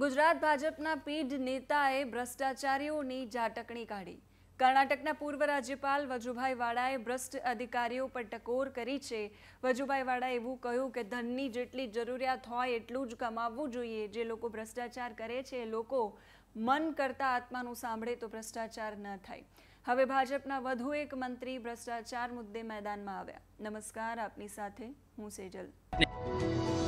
ગુજરાત ભાજપના પીઢ નેતાએ ભ્રષ્ટાચારીઓની જાટકણી કાઢી કર્ણાટકના પૂર્વ રાજ્યપાલ વજુભાઈ વાળાએ ભ્રષ્ટ અધિકારીઓ પર ટકોર કરી છે વજુભાઈ વાળાએ એવું કહ્યું કે ધનની જેટલી જરૂરિયાત હોય એટલું જ કમાવવું જોઈએ જે લોકો ભ્રષ્ટાચાર કરે છે એ લોકો મન કરતા આત્માનું સાંભળે તો ભ્રષ્ટાચાર ન થાય હવે ભાજપના વધુ એક મંત્રી ભ્રષ્ટાચાર મુદ્દે મેદાનમાં આવ્યા નમસ્કાર આપની સાથે હું સેજલ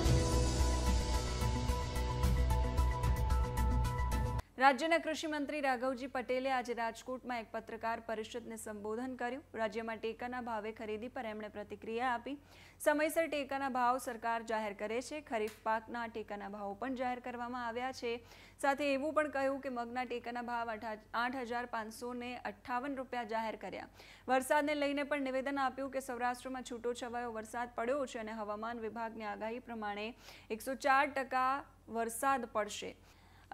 રાજ્યના કૃષિમંત્રી રાઘવજી પટેલે આજે રાજકોટમાં એક પત્રકાર પરિષદને સંબોધન કર્યું રાજ્યમાં ટેકાના ભાવે ખરીદી પર એમણે પ્રતિક્રિયા આપી સમયસર ટેકાના ભાવ સરકાર જાહેર કરે છે ખરીફ પાકના ટેકાના ભાવ પણ જાહેર કરવામાં આવ્યા છે સાથે એવું પણ કહ્યું કે મગના ટેકાના ભાવ આઠ હજાર પાંચસોને અઠ્ઠાવન રૂપિયા જાહેર કર્યા વરસાદને લઈને પણ નિવેદન આપ્યું કે સૌરાષ્ટ્રમાં છૂટો છવાયો વરસાદ પડ્યો છે અને હવામાન વિભાગની આગાહી પ્રમાણે એકસો વરસાદ પડશે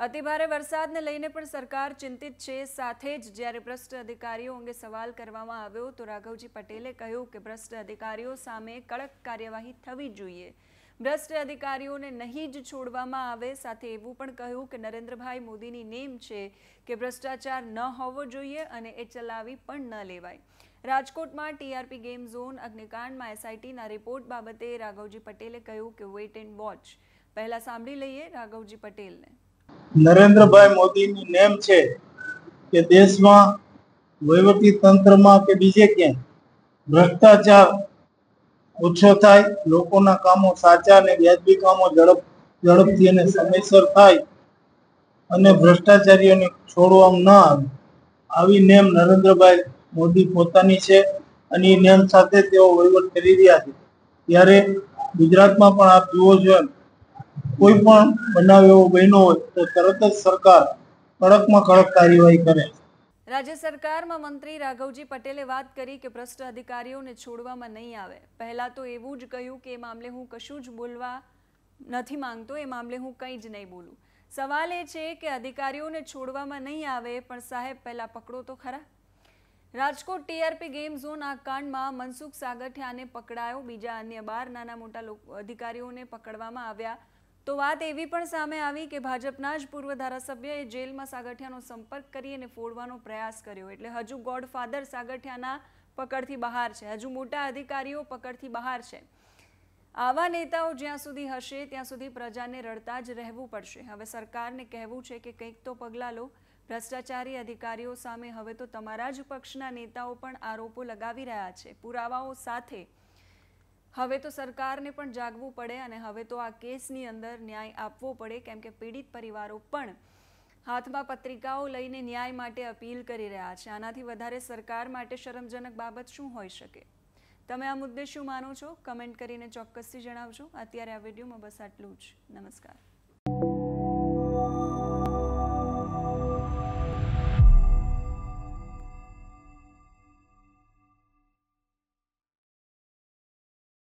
અતિભારે વરસાદને લઈને પણ સરકાર ચિંતિત છે સાથે જ જ્યારે ભ્રષ્ટ અધિકારીઓ અંગે સવાલ કરવામાં આવ્યો તો રાઘવજી પટેલે કહ્યું કે ભ્રષ્ટ અધિકારીઓ સામે કડક કાર્યવાહી થવી જોઈએ ભ્રષ્ટ અધિકારીઓને નહીં જ છોડવામાં આવે સાથે એવું પણ કહ્યું કે નરેન્દ્રભાઈ મોદીની નેમ છે કે ભ્રષ્ટાચાર ન હોવો જોઈએ અને એ ચલાવી પણ ન લેવાય રાજકોટમાં ટીઆરપી ગેમ ઝોન અગ્નિકાંડમાં એસઆઈટીના રિપોર્ટ બાબતે રાઘવજી પટેલે કહ્યું કે વેઇટ એન્ડ વોચ પહેલા સાંભળી લઈએ રાઘવજી પટેલને નરેન્દ્રભાઈ મોદીની નેમ છે કે દેશમાં વહીવટી તંત્રમાં કે બીજે ક્યાંય ભ્રષ્ટાચાર ઓછો થાય લોકોના કામો સાચા અને વ્યાજબી કામો ઝડપ ઝડપથી અને સમયસર થાય અને ભ્રષ્ટાચારીઓને છોડવામાં ન આવે આવી નેમ નરેન્દ્રભાઈ મોદી પોતાની છે અને એ નેમ સાથે તેઓ વહીવટ કરી રહ્યા છે ત્યારે ગુજરાતમાં પણ આપ જુઓ છો એમ કોઈ પણ બનાવ એવો હોય તો તરત જ સરકાર કડકમાં કડક કાર્યવાહી કરે રાજ્ય સરકારમાં મંત્રી રાઘવજી પટેલે વાત કરી કે ભ્રષ્ટ અધિકારીઓને છોડવામાં નહીં આવે પહેલાં તો એવું જ કહ્યું કે એ મામલે હું કશું જ બોલવા નથી માંગતો એ મામલે હું કંઈ જ નહીં બોલું સવાલ એ છે કે અધિકારીઓને છોડવામાં નહીં આવે પણ સાહેબ પહેલા પકડો તો ખરા રાજકોટ ટીઆરપી ગેમ ઝોન આ કાંડમાં મનસુખ સાગઠિયાને પકડાયો બીજા અન્ય બાર નાના મોટા અધિકારીઓને પકડવામાં આવ્યા તો વાત એવી પણ સામે આવી કે ભાજપના જ પૂર્વ ધારાસભ્યએ જેલમાં સાગઠિયાનો સંપર્ક કરી અને ફોડવાનો પ્રયાસ કર્યો એટલે હજુ ગોડફાધર સાગઠિયાના પકડથી બહાર છે હજુ મોટા અધિકારીઓ પકડથી બહાર છે આવા નેતાઓ જ્યાં સુધી હશે ત્યાં સુધી પ્રજાને રડતા જ રહેવું પડશે હવે સરકારને કહેવું છે કે કંઈક તો પગલાં લો ભ્રષ્ટાચારી અધિકારીઓ સામે હવે તો તમારા જ પક્ષના નેતાઓ પણ આરોપો લગાવી રહ્યા છે પુરાવાઓ સાથે હવે તો સરકારને પણ જાગવું પડે અને હવે તો આ કેસની અંદર ન્યાય આપવો પડે કેમ કે પીડિત પરિવારો પણ હાથમાં પત્રિકાઓ લઈને ન્યાય માટે અપીલ કરી રહ્યા છે આનાથી વધારે સરકાર માટે શરમજનક બાબત શું હોઈ શકે તમે આ મુદ્દે શું માનો છો કમેન્ટ કરીને ચોક્કસથી જણાવજો અત્યારે આ વિડીયોમાં બસ આટલું જ નમસ્કાર